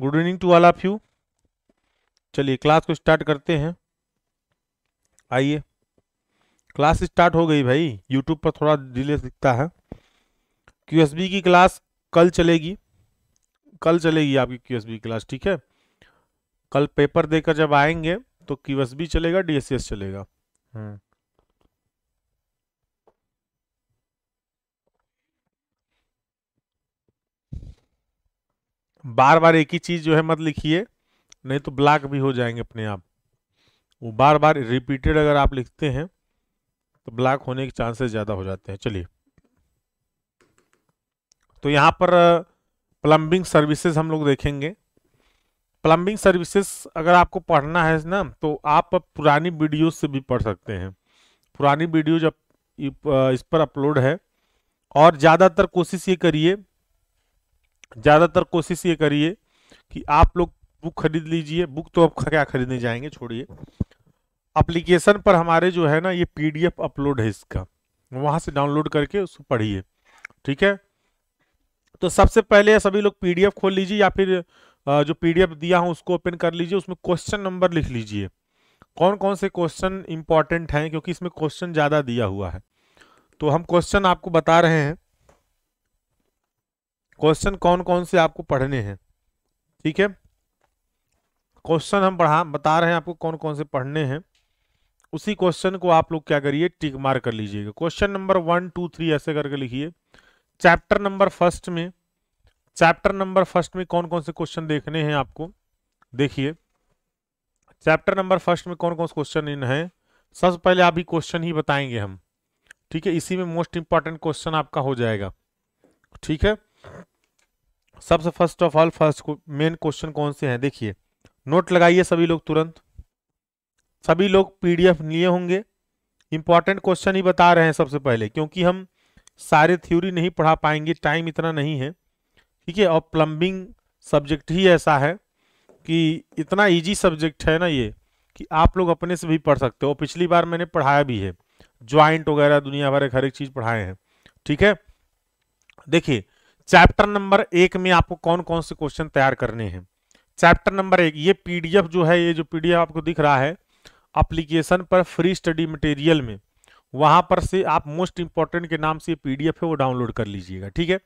Good evening to all of you चलिए class को start करते हैं आइए क्लास स्टार्ट हो गई भाई यूट्यूब पर थोड़ा डिले दिखता है क्यूएसबी की क्लास कल चलेगी कल चलेगी आपकी क्यूएसबी क्लास ठीक है कल पेपर देकर जब आएंगे तो क्यूएसबी चलेगा डीएसएस e चलेगा हम्म। बार बार एक ही चीज़ जो है मत लिखिए नहीं तो ब्लॉक भी हो जाएंगे अपने आप वो बार बार रिपीटेड अगर आप लिखते हैं तो ब्लॉक होने के चांसेस ज़्यादा हो जाते हैं चलिए तो यहाँ पर प्लम्बिंग सर्विसेज हम लोग देखेंगे प्लम्बिंग सर्विसेज अगर आपको पढ़ना है ना तो आप पुरानी वीडियो से भी पढ़ सकते हैं पुरानी वीडियो जब इस पर अपलोड है और ज़्यादातर कोशिश ये करिए ज़्यादातर कोशिश ये करिए कि आप लोग बुक खरीद लीजिए बुक तो अब क्या खरीदने जाएंगे छोड़िए अप्लीकेशन पर हमारे जो है ना ये पीडीएफ अपलोड है इसका वहाँ से डाउनलोड करके उसको पढ़िए ठीक है तो सबसे पहले सभी लोग पीडीएफ खोल लीजिए या फिर जो पीडीएफ दिया हूँ उसको ओपन कर लीजिए उसमें क्वेश्चन नंबर लिख लीजिए कौन कौन से क्वेश्चन इंपॉर्टेंट हैं क्योंकि इसमें क्वेश्चन ज़्यादा दिया हुआ है तो हम क्वेश्चन आपको बता रहे हैं क्वेश्चन कौन कौन से आपको पढ़ने हैं ठीक है क्वेश्चन हम पढ़ा बता रहे हैं आपको कौन कौन से पढ़ने हैं उसी क्वेश्चन को आप लोग क्या करिए टिक मार कर लीजिएगा question number one two three ऐसे करके लिखिए चैप्टर नंबर फर्स्ट में चैप्टर नंबर फर्स्ट में कौन कौन से क्वेश्चन देखने हैं आपको देखिए चैप्टर नंबर फर्स्ट में कौन कौन से क्वेश्चन इन हैं सबसे पहले आप ही क्वेश्चन ही बताएंगे हम ठीक है इसी में मोस्ट इंपॉर्टेंट क्वेश्चन आपका हो जाएगा ठीक है सबसे first of all first main question कौन से हैं देखिए नोट लगाइए सभी लोग तुरंत सभी लोग पीडीएफ लिए होंगे इंपॉर्टेंट क्वेश्चन ही बता रहे हैं सबसे पहले क्योंकि हम सारे थ्योरी नहीं पढ़ा पाएंगे टाइम इतना नहीं है ठीक है और प्लम्बिंग सब्जेक्ट ही ऐसा है कि इतना इजी सब्जेक्ट है ना ये कि आप लोग अपने से भी पढ़ सकते हो पिछली बार मैंने पढ़ाया भी है ज्वाइंट वगैरह दुनिया भर एक हर एक चीज़ पढ़ाए हैं ठीक है देखिए चैप्टर नंबर एक में आपको कौन कौन से क्वेश्चन तैयार करने हैं चैप्टर नंबर एक ये पीडीएफ जो है ये जो पीडीएफ आपको दिख रहा है अप्लीकेशन पर फ्री स्टडी मटेरियल में वहां पर से आप मोस्ट इंपॉर्टेंट के नाम से पीडीएफ है वो डाउनलोड कर लीजिएगा ठीक है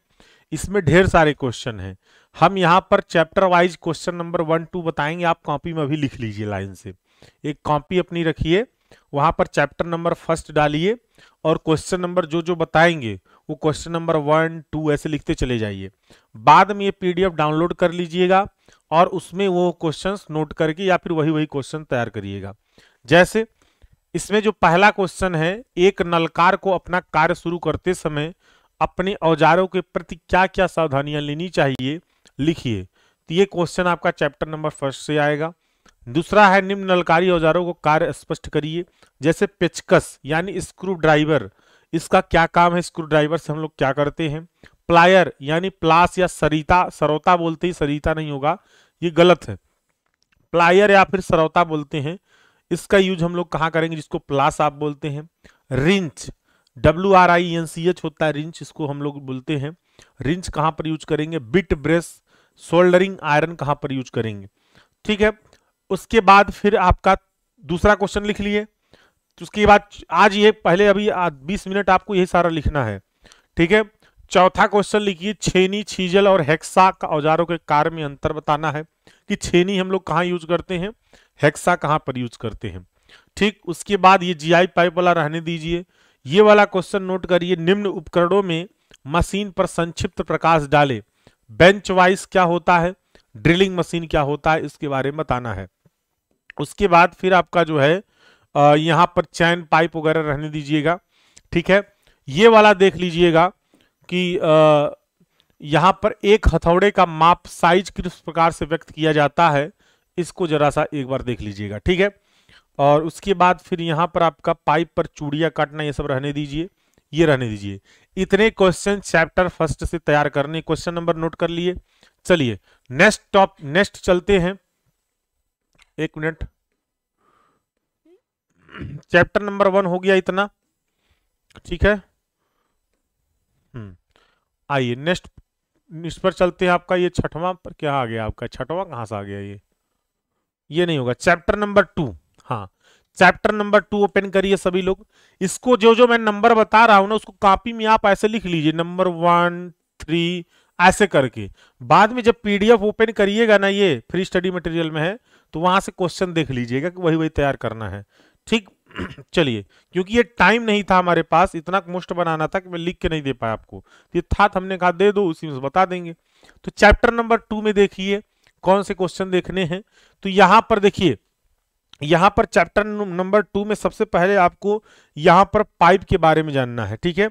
इसमें ढेर सारे क्वेश्चन हैं हम यहाँ पर chapter wise question number one two बताएंगे आप कॉपी में भी लिख लीजिए लाइन से एक कॉपी अपनी रखिए वहाँ पर चैप्टर नंबर फर्स्ट डालिए और क्वेश्चन नंबर जो जो बताएंगे वो क्वेश्चन नंबर वन टू ऐसे लिखते चले जाइए बाद में ये पीडीएफ डाउनलोड कर लीजिएगा और उसमें वो क्वेश्चंस नोट करके या फिर वही वही क्वेश्चन तैयार करिएगा जैसे इसमें जो पहला क्वेश्चन है एक नलकार को अपना कार्य शुरू करते समय अपने औजारों के प्रति क्या क्या सावधानियां लेनी चाहिए लिखिए तो ये क्वेश्चन आपका चैप्टर नंबर फर्स्ट से आएगा दूसरा है निम्न नलकारी औजारों को कार्य स्पष्ट करिए जैसे पेचकस यानी स्क्रू ड्राइवर इसका क्या काम है स्क्रू ड्राइवर से हम लोग क्या करते हैं प्लायर यानी प्लास या सरिता सरोता बोलते ही सरिता नहीं होगा ये गलत है प्लायर या फिर सरोता बोलते हैं इसका यूज हम लोग कहाँ करेंगे जिसको प्लास आप बोलते हैं wrench W R I N C H होता है रिंच इसको हम लोग बोलते हैं रिंच कहाँ पर यूज करेंगे बिट ब्रेस सोल्डरिंग आयरन कहाँ पर यूज करेंगे ठीक है उसके बाद फिर आपका दूसरा क्वेश्चन लिख लिए तो उसके बाद आज ये पहले अभी बीस मिनट आपको यही सारा लिखना है ठीक है चौथा क्वेश्चन लिखिए छेनी छीजल और हेक्सा का औजारों के कार्य में अंतर बताना है कि छेनी हम लोग कहाँ यूज करते हैं हेक्सा कहाँ पर यूज करते हैं ठीक उसके बाद ये जीआई पाइप वाला रहने दीजिए ये वाला क्वेश्चन नोट करिए निम्न उपकरणों में मशीन पर संक्षिप्त प्रकाश डाले बेंच वाइस क्या होता है ड्रिलिंग मशीन क्या होता है इसके बारे में बताना है उसके बाद फिर आपका जो है यहाँ पर चैन पाइप वगैरह रहने दीजिएगा ठीक है ये वाला देख लीजिएगा कि यहाँ पर एक हथौड़े का माप साइज किस प्रकार से व्यक्त किया जाता है इसको जरा सा एक बार देख लीजिएगा ठीक है और उसके बाद फिर यहाँ पर आपका पाइप पर चूड़िया काटना ये सब रहने दीजिए ये रहने दीजिए इतने क्वेश्चन चैप्टर फर्स्ट से तैयार करने क्वेश्चन नंबर नोट कर लिए चलिए नेक्स्ट टॉप नेक्स्ट चलते हैं एक मिनट चैप्टर नंबर वन हो गया इतना ठीक है हम्म। आइए नेक्स्ट इस पर चलते हैं आपका ये छठवां पर क्या आ गया आपका छठवां कहां से आ गया ये ये नहीं होगा चैप्टर नंबर टू हाँ चैप्टर नंबर टू ओपन करिए सभी लोग इसको जो जो मैं नंबर बता रहा हूं ना उसको कॉपी में आप ऐसे लिख लीजिए नंबर वन थ्री ऐसे करके बाद में जब पीडीएफ ओपन करिएगा ना ये फ्री स्टडी मटेरियल में है तो वहां से क्वेश्चन देख लीजिएगा कि वही वही तैयार करना है ठीक चलिए क्योंकि ये टाइम नहीं था हमारे पास इतना मुस्ट बनाना था कि मैं लिख के नहीं दे पाया आपको ये था हमने कहा दे दो उसी में बता देंगे तो चैप्टर नंबर टू में देखिए कौन से क्वेश्चन देखने हैं तो यहां पर देखिए यहां पर चैप्टर नंबर टू में सबसे पहले आपको यहां पर पाइप के बारे में जानना है ठीक है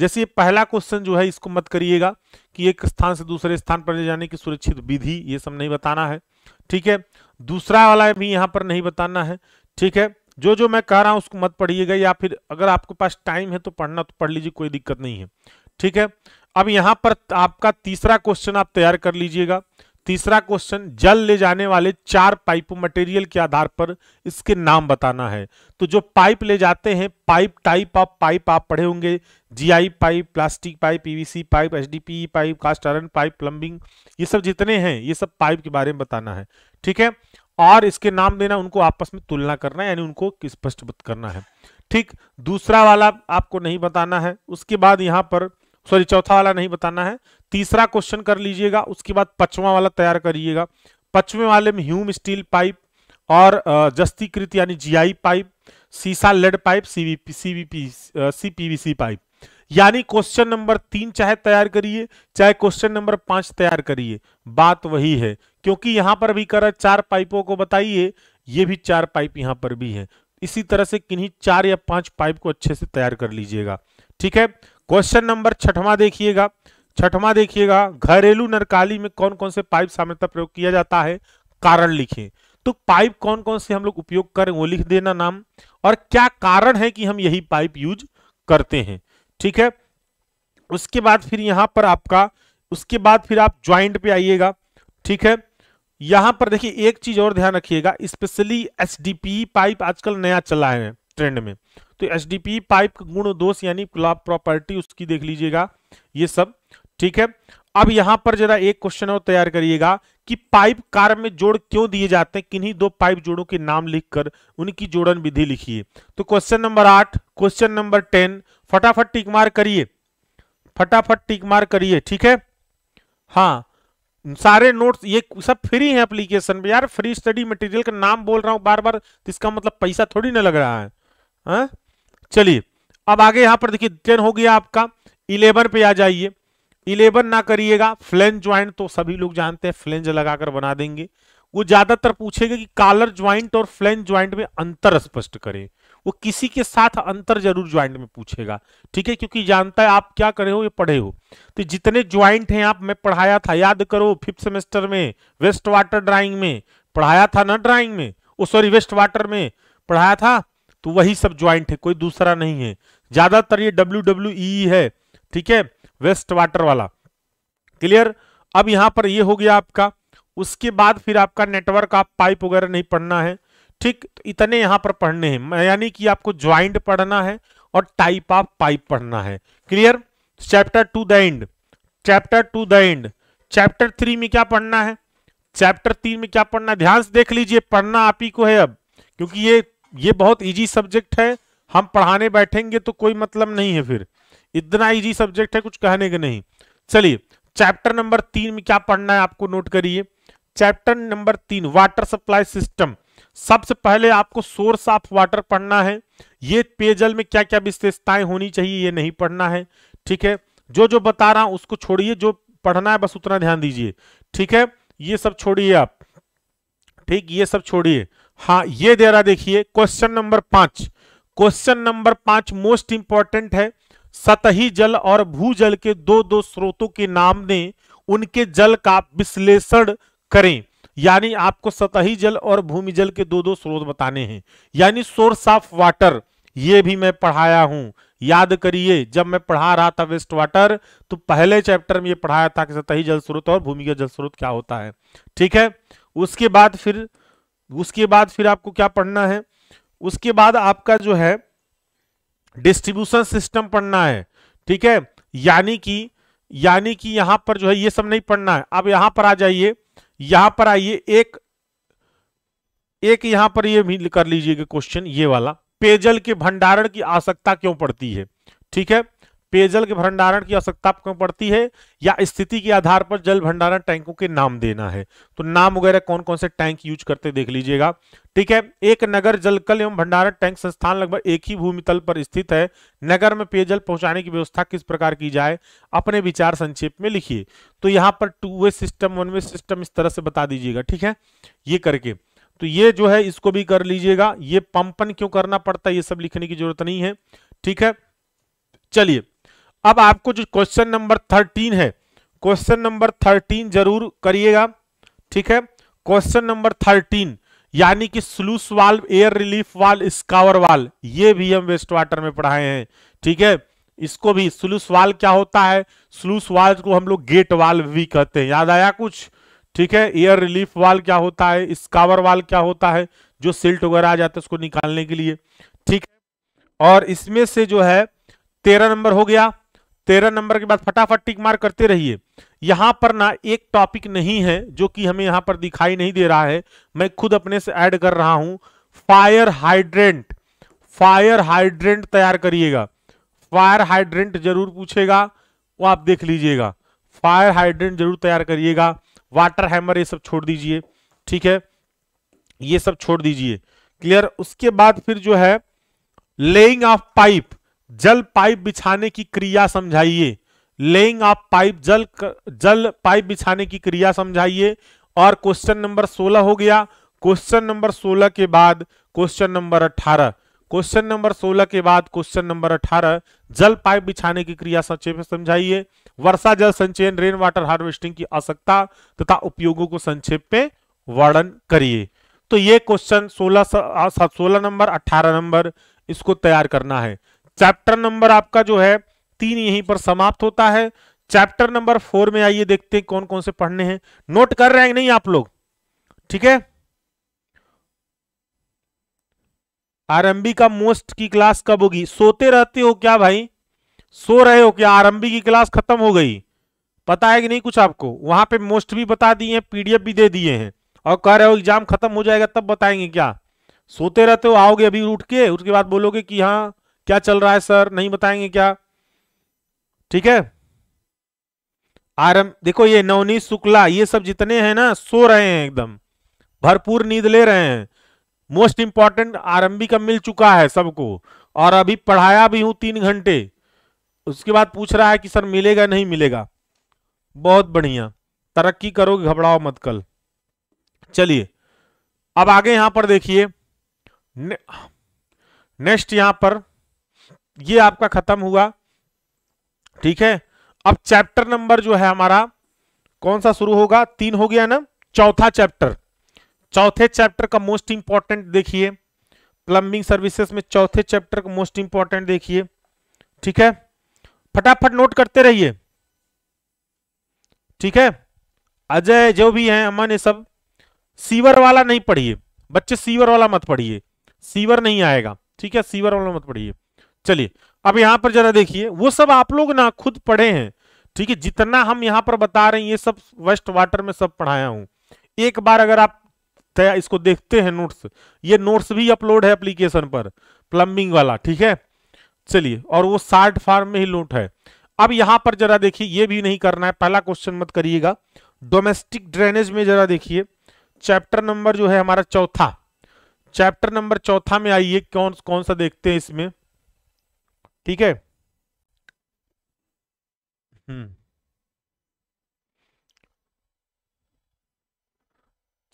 जैसे ये पहला क्वेश्चन जो है इसको मत करिएगा कि एक स्थान से दूसरे स्थान पर ले जाने की सुरक्षित विधि ये सब नहीं बताना है ठीक है दूसरा वाला भी यहाँ पर नहीं बताना है ठीक है जो जो मैं कह रहा हूँ उसको मत पढ़िएगा या फिर अगर आपके पास टाइम है तो पढ़ना तो पढ़ लीजिए कोई दिक्कत नहीं है ठीक है अब यहाँ पर आपका तीसरा क्वेश्चन आप तैयार कर लीजिएगा तीसरा क्वेश्चन जल ले जाने वाले चार पाइप मटेरियल के आधार पर इसके नाम बताना है तो जो पाइप ले जाते हैं पाइप टाइप ऑफ पाइप आप पढ़े होंगे GI pipe plastic pipe PVC pipe HDPE pipe cast iron pipe plumbing ये सब जितने हैं ये सब पाइप के बारे में बताना है ठीक है और इसके नाम देना उनको आपस में तुलना करना है यानी उनको स्पष्ट करना है ठीक दूसरा वाला आपको नहीं बताना है उसके बाद यहाँ पर सॉरी चौथा वाला नहीं बताना है तीसरा क्वेश्चन कर लीजिएगा उसके बाद पचवा वाला तैयार करिएगा पचवें वाले में ह्यूम स्टील पाइप और जस्तीकृत यानी जीआई पाइप सीसा lead pipe CVP CVP CPVC pipe यानी क्वेश्चन नंबर तीन चाहे तैयार करिए चाहे क्वेश्चन नंबर पांच तैयार करिए बात वही है क्योंकि यहां पर भी करा चार पाइपों को बताइए ये भी चार पाइप यहां पर भी है इसी तरह से किन्हीं चार या पांच पाइप को अच्छे से तैयार कर लीजिएगा ठीक है क्वेश्चन नंबर छठवा देखिएगा छठवा देखिएगा घरेलू नरकाली में कौन कौन से पाइप सामान्यता प्रयोग किया जाता है कारण लिखे तो पाइप कौन कौन से हम लोग उपयोग करें वो लिख देना नाम और क्या कारण है कि हम यही पाइप यूज करते हैं ठीक है उसके बाद फिर यहाँ पर आपका उसके बाद फिर आप ज्वाइंट पे आइएगा ठीक है यहां पर देखिए एक चीज और ध्यान रखिएगा स्पेशली एच पाइप आजकल नया चला है ट्रेंड में तो एच पाइप का गुण दोष यानी प्रॉपर्टी उसकी देख लीजिएगा ये सब ठीक है अब यहां पर जरा एक क्वेश्चन और तैयार करिएगा कि पाइप कार में जोड़ क्यों दिए जाते हैं किन्हीं दो पाइप जोड़ों के नाम लिखकर उनकी जोड़न विधि लिखिए तो क्वेश्चन नंबर आठ क्वेश्चन नंबर टेन फटाफट टिकमार मार करिए फटाफट टिकमार मार करिए ठीक है हाँ सारे नोट्स ये सब फ्री है एप्लीकेशन में यार फ्री स्टडी मटेरियल का नाम बोल रहा हूँ बार बार तो इसका मतलब पैसा थोड़ी ना लग रहा है हाँ? चलिए अब आगे यहाँ पर देखिए टेन हो गया आपका इलेवन पे आ जाइए इलेवन ना करिएगा फ्लेंज ज्वाइंट तो सभी लोग जानते हैं फ्लेंज लगाकर बना देंगे वो ज्यादातर पूछेगा कि कालर ज्वाइंट और फ्लेंज ज्वाइंट में अंतर स्पष्ट करें वो किसी के साथ अंतर जरूर ज्वाइंट में पूछेगा ठीक है क्योंकि जानता है आप क्या करे हो ये पढ़े हो तो जितने ज्वाइंट हैं आप मैं पढ़ाया था याद करो फिफ्थ सेमेस्टर में वेस्ट वाटर ड्राइंग में पढ़ाया था ना ड्राइंग में ओ सॉरी वेस्ट वाटर में पढ़ाया था तो वही सब ज्वाइंट है कोई दूसरा नहीं है ज्यादातर ये डब्ल्यू डब्ल्यू e है ठीक है वेस्ट वाटर वाला क्लियर अब यहां पर ये हो गया आपका उसके बाद फिर आपका नेटवर्क आप पाइप वगैरह नहीं पढ़ना है ठीक इतने यहां पर पढ़ने हैं यानी कि आपको ज्वाइंट पढ़ना है और टाइप ऑफ पाइप पढ़ना है clear chapter two the end chapter two the end chapter three में क्या पढ़ना है चैप्टर तीन में क्या पढ़ना है ध्यान से देख लीजिए पढ़ना आप ही को है अब क्योंकि ये ये बहुत इजी सब्जेक्ट है हम पढ़ाने बैठेंगे तो कोई मतलब नहीं है फिर इतना इजी सब्जेक्ट है कुछ कहने का नहीं चलिए चैप्टर नंबर तीन में क्या पढ़ना है आपको नोट करिए चैप्टर नंबर तीन वाटर सप्लाई सिस्टम सबसे पहले आपको सोर्स ऑफ वाटर पढ़ना है ये पेयजल में क्या क्या विशेषताएं होनी चाहिए ये नहीं पढ़ना है ठीक है जो जो बता रहा हूं उसको छोड़िए जो पढ़ना है बस उतना ध्यान दीजिए ठीक है ये सब छोड़िए आप ठीक ये सब छोड़िए हाँ ये दे रहा देखिए क्वेश्चन नंबर पांच क्वेश्चन नंबर पांच मोस्ट इंपॉर्टेंट है सतही जल और भू जल के दो दो स्रोतों के नाम ने उनके जल का विश्लेषण करें यानी आपको सतही जल और भूमि जल के दो दो स्रोत बताने हैं यानी सोर्स ऑफ वाटर ये भी मैं पढ़ाया हूं याद करिए जब मैं पढ़ा रहा था वेस्ट वाटर तो पहले चैप्टर में ये पढ़ाया था कि सतही जल स्रोत और भूमिगत जल स्रोत क्या होता है ठीक है उसके बाद फिर उसके बाद फिर आपको क्या पढ़ना है उसके बाद आपका जो है डिस्ट्रीब्यूशन सिस्टम पढ़ना है ठीक है यानी कि यानी कि यहां पर जो है ये सब नहीं पढ़ना है अब यहां पर आ जाइए यहां पर आइए एक एक यहां पर ये भी कर लीजिएगा क्वेश्चन ये वाला पेयजल के भंडारण की आवश्यकता क्यों पड़ती है ठीक है पेयजल के भंडारण की आवश्यकता क्यों पड़ती है या स्थिति के आधार पर जल भंडारण टैंकों के नाम देना है तो नाम वगैरह कौन कौन से टैंक यूज करते देख लीजिएगा ठीक है एक नगर जलकल एवं भंडारण टैंक संस्थान लगभग एक ही तल पर स्थित है नगर में पेयजल पहुंचाने की व्यवस्था किस प्रकार की जाए अपने विचार संक्षेप में लिखिए तो यहाँ पर two way system one way system इस तरह से बता दीजिएगा ठीक है ये करके तो ये जो है इसको भी कर लीजिएगा ये पंपन क्यों करना पड़ता है ये सब लिखने की जरूरत नहीं है ठीक है चलिए अब आपको जो क्वेश्चन नंबर थर्टीन है क्वेश्चन नंबर थर्टीन जरूर करिएगा ठीक है क्वेश्चन नंबर थर्टीन यानी कि स्लूस वाल एयर रिलीफ वाल स्कावर वाल ये भी हम वेस्ट वाटर में पढ़ाए हैं ठीक है इसको भी स्लूस वाल क्या होता है स्लूस वाल को हम लोग गेट वाल भी कहते हैं याद आया कुछ ठीक है एयर रिलीफ वाल क्या होता है स्कावर वाल क्या होता है जो सिल्ट वगैरह आ जाता है उसको निकालने के लिए ठीक है और इसमें से जो है तेरह नंबर हो गया तेरह नंबर के बाद फटाफट टिक मार करते रहिए यहाँ पर ना एक टॉपिक नहीं है जो कि हमें यहाँ पर दिखाई नहीं दे रहा है मैं खुद अपने से ऐड कर रहा हूँ फायर हाइड्रेंट फायर हाइड्रेंट तैयार करिएगा फायर हाइड्रेंट जरूर पूछेगा वो आप देख लीजिएगा फायर हाइड्रेंट जरूर तैयार करिएगा वाटर हैमर ये सब छोड़ दीजिए ठीक है ये सब छोड़ दीजिए क्लियर उसके बाद फिर जो है लेइंग ऑफ पाइप जल पाइप बिछाने की क्रिया समझाइए लेइंग आप पाइप जल जल पाइप बिछाने की क्रिया समझाइए और क्वेश्चन नंबर 16 हो गया क्वेश्चन नंबर 16 के बाद क्वेश्चन नंबर 18 क्वेश्चन नंबर 16 के बाद क्वेश्चन नंबर 18 जल पाइप बिछाने की क्रिया संक्षेप में समझाइए वर्षा जल संचयन रेन वाटर हार्वेस्टिंग की आवश्यकता तथा उपयोगों को संक्षेप में वर्णन करिए तो ये क्वेश्चन 16 सोलह नंबर 18 नंबर इसको तैयार करना है चैप्टर नंबर आपका जो है तीन यहीं पर समाप्त होता है चैप्टर नंबर फोर में आइए देखते हैं कौन कौन से पढ़ने हैं नोट कर रहे हैं नहीं आप लोग ठीक है आरएमबी का मोस्ट की क्लास कब होगी सोते रहते हो क्या भाई सो रहे हो क्या आरएमबी की क्लास खत्म हो गई पता है कि नहीं कुछ आपको वहां पे मोस्ट भी बता दिए हैं पीडीएफ भी दे दिए हैं और कह रहे हो एग्जाम खत्म हो जाएगा तब बताएंगे क्या सोते रहते हो आओगे अभी उठ के उसके बाद बोलोगे कि हाँ क्या चल रहा है सर नहीं बताएंगे क्या ठीक है आरम देखो ये नवनी शुक्ला ये सब जितने हैं ना सो रहे हैं एकदम भरपूर नींद ले रहे हैं मोस्ट इंपॉर्टेंट आरएमबी का मिल चुका है सबको और अभी पढ़ाया भी हूं तीन घंटे उसके बाद पूछ रहा है कि सर मिलेगा नहीं मिलेगा बहुत बढ़िया तरक्की करोगे घबराओ मत कल चलिए अब आगे यहां पर देखिए ने, नेक्स्ट यहां पर ये आपका खत्म हुआ ठीक है अब चैप्टर नंबर जो है हमारा कौन सा शुरू होगा तीन हो गया ना चौथा चैप्टर चौथे चैप्टर का मोस्ट इंपॉर्टेंट देखिए प्लम्बिंग सर्विसेज में चौथे चैप्टर का मोस्ट इंपॉर्टेंट देखिए ठीक है फटाफट नोट करते रहिए ठीक है अजय जो भी हैं अमन ये सब सीवर वाला नहीं पढ़िए बच्चे सीवर वाला मत पढ़िए सीवर नहीं आएगा ठीक है सीवर वाला मत पढ़िए चलिए अब यहां पर जरा देखिए वो सब आप लोग ना खुद पढ़े हैं ठीक है जितना हम यहाँ पर बता रहे हैं ये सब वेस्ट वाटर में सब पढ़ाया हूं एक बार अगर आप इसको देखते हैं नोट्स ये नोट्स भी अपलोड है एप्लीकेशन पर प्लम्बिंग वाला ठीक है चलिए और वो शार्ट फार्म में ही नोट है अब यहाँ पर जरा देखिए ये भी नहीं करना है पहला क्वेश्चन मत करिएगा डोमेस्टिक ड्रेनेज में जरा देखिए चैप्टर नंबर जो है हमारा चौथा चैप्टर नंबर चौथा में आइए कौन कौन सा देखते हैं इसमें ठीक है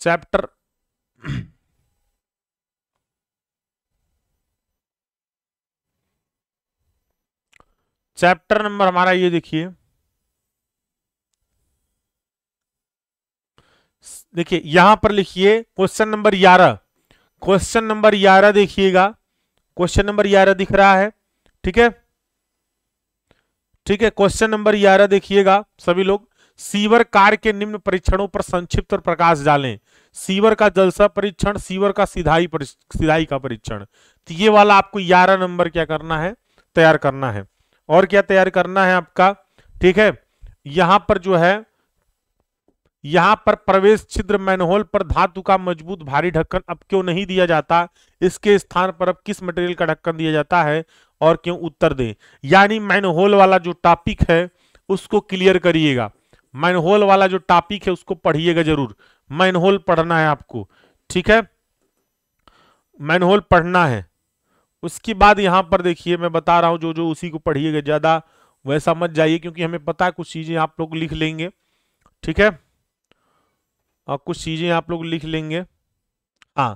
चैप्टर चैप्टर नंबर हमारा ये देखिए देखिए यहां पर लिखिए क्वेश्चन नंबर ग्यारह क्वेश्चन नंबर ग्यारह देखिएगा क्वेश्चन नंबर ग्यारह दिख रहा है ठीक है ठीक है क्वेश्चन नंबर ग्यारह देखिएगा सभी लोग सीवर कार के निम्न परीक्षणों पर संक्षिप्त प्रकाश डालें सीवर का जलसा परीक्षण सीवर का सिधाई सिधाई का परीक्षण तो ये वाला आपको ग्यारह नंबर क्या करना है तैयार करना है और क्या तैयार करना है आपका ठीक है यहां पर जो है यहां पर प्रवेश छिद्र मैनहोल पर धातु का मजबूत भारी ढक्कन अब क्यों नहीं दिया जाता इसके स्थान पर अब किस मटेरियल का ढक्कन दिया जाता है और क्यों उत्तर दें यानी मैनहोल वाला जो टॉपिक है उसको क्लियर करिएगा मैनहोल वाला जो टॉपिक है उसको पढ़िएगा जरूर मैनहोल पढ़ना है आपको ठीक है मैनहोल पढ़ना है उसके बाद यहां पर देखिए मैं बता रहा हूं जो जो उसी को पढ़िएगा ज़्यादा वैसा मत जाइए क्योंकि हमें पता है कुछ चीज़ें आप लोग लिख लेंगे ठीक है और कुछ चीज़ें आप लोग लिख लेंगे हाँ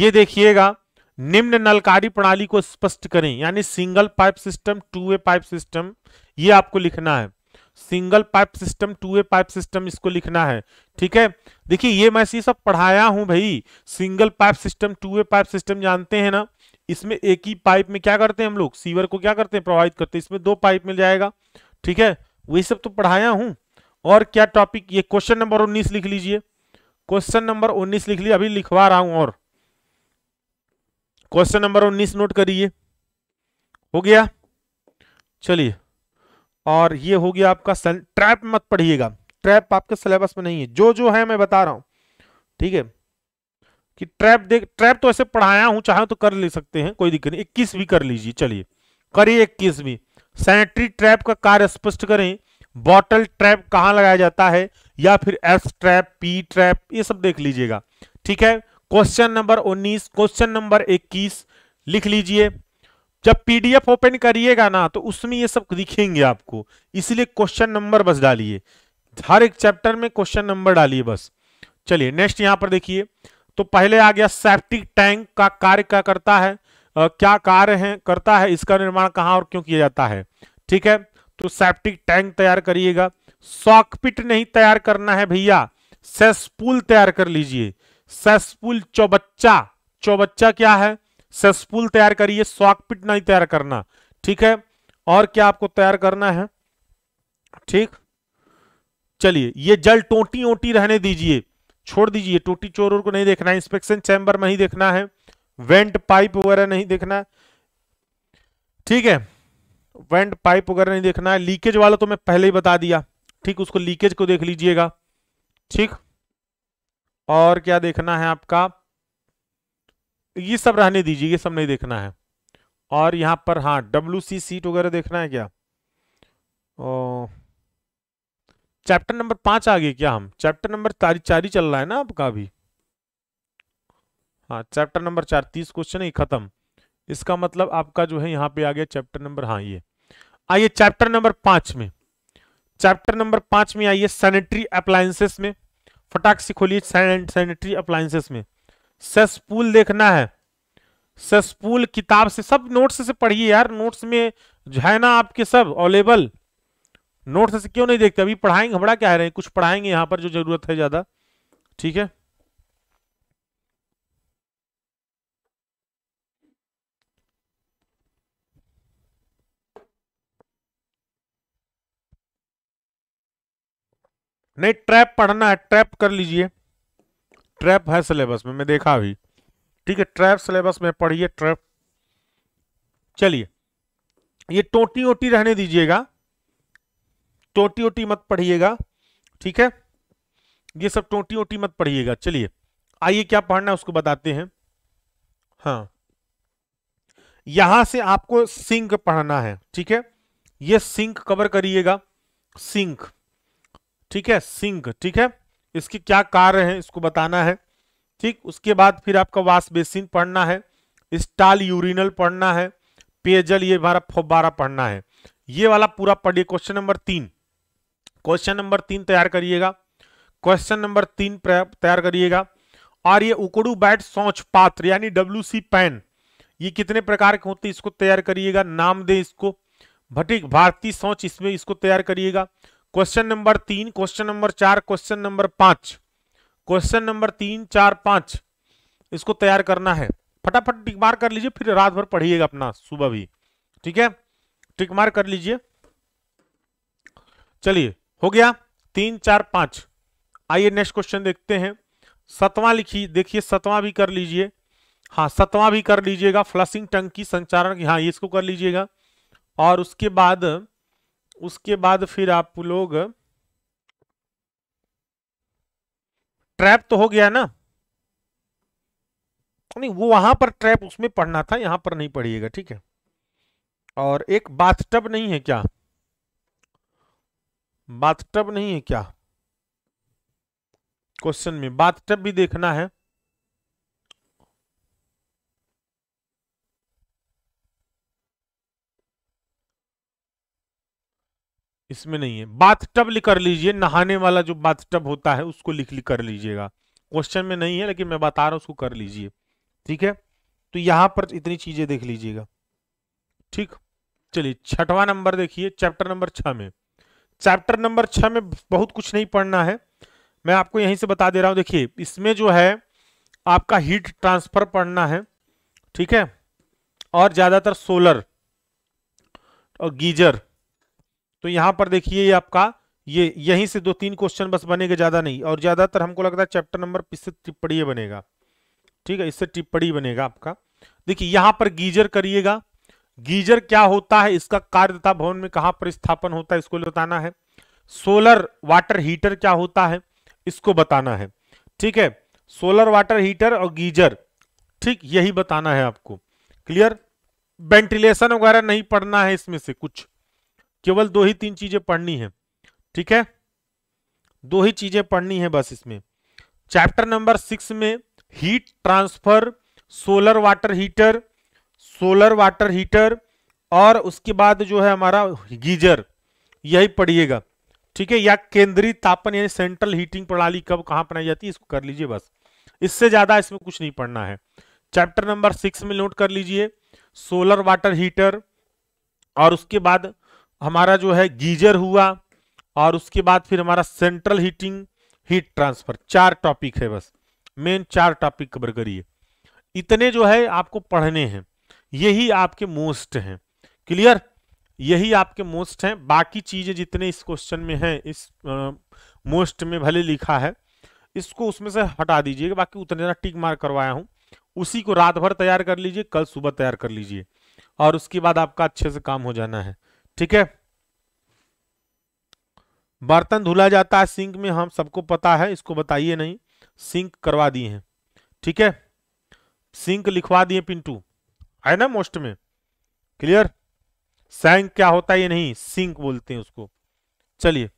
ये देखिएगा निम्न नलकारी प्रणाली को स्पष्ट करें यानी single pipe system two way pipe system ये आपको लिखना है single pipe system two way pipe system इसको लिखना है ठीक है देखिए ये मैं सब पढ़ाया हूं भाई single pipe system two way pipe system जानते हैं ना इसमें एक ही पाइप में क्या करते हैं हम लोग सीवर को क्या करते हैं प्रभावित करते हैं इसमें दो पाइप मिल जाएगा ठीक है वही सब तो पढ़ाया हूं और क्या टॉपिक ये क्वेश्चन नंबर उन्नीस लिख लीजिए क्वेश्चन नंबर उन्नीस लिख लिया अभी लिखवा रहा हूं और क्वेश्चन नंबर उन्नीस नोट करिए हो गया चलिए और ये हो गया आपका सल ट्रैप मत पढ़िएगा ट्रैप आपके सिलेबस में नहीं है जो जो है मैं बता रहा हूँ ठीक है कि ट्रैप देख ट्रैप तो ऐसे पढ़ाया हूं चाहे तो कर ले सकते हैं कोई दिक्कत नहीं इक्कीस भी कर लीजिए चलिए करिए इक्कीस भी सैनिटरी ट्रैप का कार्य स्पष्ट करें बॉटल ट्रैप कहां लगाया जाता है या फिर एस ट्रैप पी ट्रैप ये सब देख लीजिएगा ठीक है क्वेश्चन नंबर 19 क्वेश्चन नंबर 21 लिख लीजिए जब पीडीएफ ओपन करिएगा ना तो उसमें ये सब दिखेंगे आपको इसलिए क्वेश्चन नंबर बस डालिए हर एक चैप्टर में क्वेश्चन नंबर डालिए बस चलिए नेक्स्ट यहां पर देखिए तो पहले आ गया सेप्टिक टैंक का कार्य क्या करता है आ, क्या कार्य है करता है इसका निर्माण कहां और क्यों किया जाता है ठीक है तो सेप्टिक टैंक तैयार करिएगा सॉकपिट नहीं तैयार करना है भैया सेसपुल तैयार कर लीजिए सेसपुल चौबच्चा चौबच्चा क्या है सेसपुल तैयार करिए सॉकपिट नहीं तैयार करना ठीक है और क्या आपको तैयार करना है ठीक चलिए ये जल टोटी ओटी रहने दीजिए छोड़ दीजिए टोटी चोर को नहीं देखना है इंस्पेक्शन चैम्बर में ही देखना है वेंट पाइप वगैरह नहीं देखना है ठीक है वेंट पाइप वगैरह नहीं देखना है लीकेज वाला तो मैं पहले ही बता दिया ठीक उसको लीकेज को देख लीजिएगा ठीक और क्या देखना है आपका ये सब रहने दीजिए ये सब नहीं देखना है और यहाँ पर हाँ डब्ल्यू सी सीट वगैरह देखना है क्या चैप्टर नंबर पांच आ गए क्या हम चैप्टर नंबर चार ही चल रहा है ना आपका अभी हाँ चैप्टर नंबर चार तीस क्वेश्चन ही खत्म इसका मतलब आपका जो है यहाँ पे आ गया चैप्टर नंबर हाँ ये आइए चैप्टर नंबर पांच में चैप्टर नंबर पांच में आइए सैनिटरी अप्लायसेस में फटाक से खोलिए सैनिटरी अप्लायंसेस में सेसपूल देखना है सेसपूल किताब से सब नोट्स से पढ़िए यार नोट्स में जो है ना आपके सब अवेलेबल नोट्स से क्यों नहीं देखते अभी पढ़ाएंगे हमारा क्या रहे कुछ पढ़ाएंगे यहाँ पर जो जरूरत है ज़्यादा ठीक है नहीं ट्रैप पढ़ना है ट्रैप कर लीजिए ट्रैप है सिलेबस में मैं देखा अभी ठीक है ट्रैप सिलेबस में पढ़िए ट्रैप चलिए ये टोटी ओटी रहने दीजिएगा टोटी ओटी मत पढ़िएगा ठीक है ये सब टोटी ओटी मत पढ़िएगा चलिए आइए क्या पढ़ना है उसको बताते हैं हाँ यहां से आपको सिंक पढ़ना है ठीक है ये सिंक कवर करिएगा सिंक ठीक है सिंक ठीक है इसके क्या कार्य हैं इसको बताना है ठीक उसके बाद फिर आपका वास बेसिन पढ़ना है स्टाल यूरिनल पढ़ना है पेयजल ये हमारा फोबारा पढ़ना है ये वाला पूरा पढ़िए क्वेश्चन नंबर तीन क्वेश्चन नंबर तीन तैयार करिएगा क्वेश्चन नंबर तीन तैयार करिएगा और ये उकड़ू बैट सौच पात्र यानी डब्ल्यू सी पैन ये कितने प्रकार के होते हैं इसको तैयार करिएगा नाम दे इसको भटिक भारतीय सौच इसमें इसको तैयार करिएगा क्वेश्चन नंबर तीन क्वेश्चन नंबर चार क्वेश्चन नंबर पांच क्वेश्चन नंबर तीन चार पांच इसको तैयार करना है फटाफट टिक मार कर लीजिए फिर रात भर पढ़िएगा अपना सुबह भी ठीक है टिक मार कर लीजिए चलिए हो गया तीन चार पांच आइए नेक्स्ट क्वेश्चन देखते हैं सतवां लिखिए देखिए सतवां भी कर लीजिए हाँ सतवां भी कर लीजिएगा फ्लशिंग टंकी संचारण हाँ ये इसको कर लीजिएगा और उसके बाद उसके बाद फिर आप लोग ट्रैप तो हो गया ना नहीं वो वहां पर ट्रैप उसमें पढ़ना था यहां पर नहीं पढ़िएगा ठीक है और एक बाथटब नहीं है क्या बाथटब नहीं है क्या क्वेश्चन में बाथटब भी देखना है इसमें नहीं है बाथ टब कर लीजिए नहाने वाला जो बाथ टब होता है उसको लिख लिख कर लीजिएगा क्वेश्चन में नहीं है लेकिन मैं बता रहा हूं उसको कर लीजिए ठीक है तो यहाँ पर इतनी चीजें देख लीजिएगा ठीक चलिए छठवां नंबर देखिए चैप्टर नंबर छः में चैप्टर नंबर छ में बहुत कुछ नहीं पढ़ना है मैं आपको यहीं से बता दे रहा हूँ देखिए इसमें जो है आपका हीट ट्रांसफर पढ़ना है ठीक है और ज़्यादातर सोलर और गीजर तो यहां पर देखिए ये आपका ये यहीं से दो तीन क्वेश्चन बस बनेगा ज्यादा नहीं और ज्यादातर हमको लगता है चैप्टर नंबर इससे टिप्पणी बनेगा ठीक है इससे टिप्पणी बनेगा आपका देखिए यहां पर गीजर करिएगा गीजर क्या होता है इसका कार्य तथा भवन में कहां पर स्थापन होता है इसको बताना है सोलर वाटर हीटर क्या होता है इसको बताना है ठीक है सोलर वाटर हीटर और गीजर ठीक यही बताना है आपको क्लियर वेंटिलेशन वगैरह नहीं पढ़ना है इसमें से कुछ केवल दो ही तीन चीजें पढ़नी है ठीक है दो ही चीजें पढ़नी है बस इसमें चैप्टर नंबर सिक्स में heat transfer solar water heater solar water heater और उसके बाद जो है हमारा गीजर यही पढ़िएगा ठीक है या केंद्रीय तापन यानी सेंट्रल हीटिंग प्रणाली कब कहाँ बनाई जाती है इसको कर लीजिए बस इससे ज्यादा इसमें कुछ नहीं पढ़ना है चैप्टर नंबर सिक्स में नोट कर लीजिए सोलर वाटर हीटर और उसके बाद हमारा जो है गीजर हुआ और उसके बाद फिर हमारा सेंट्रल हीटिंग हीट ट्रांसफर चार टॉपिक है बस मेन चार टॉपिक कवर करिए इतने जो है आपको पढ़ने हैं यही आपके मोस्ट हैं क्लियर यही आपके मोस्ट हैं बाकी चीज़ें जितने इस क्वेश्चन में हैं इस मोस्ट में भले लिखा है इसको उसमें से हटा दीजिएगा बाकी उतने ना टिक मार्क करवाया हूँ उसी को रात भर तैयार कर लीजिए कल सुबह तैयार कर लीजिए और उसके बाद आपका अच्छे से काम हो जाना है ठीक है बर्तन धुला जाता है सिंक में हम सबको पता है इसको बताइए नहीं सिंक करवा दिए हैं ठीक है सिंक लिखवा दिए पिंटू है ना मोस्ट में क्लियर सैंक क्या होता है ये नहीं सिंक बोलते हैं उसको चलिए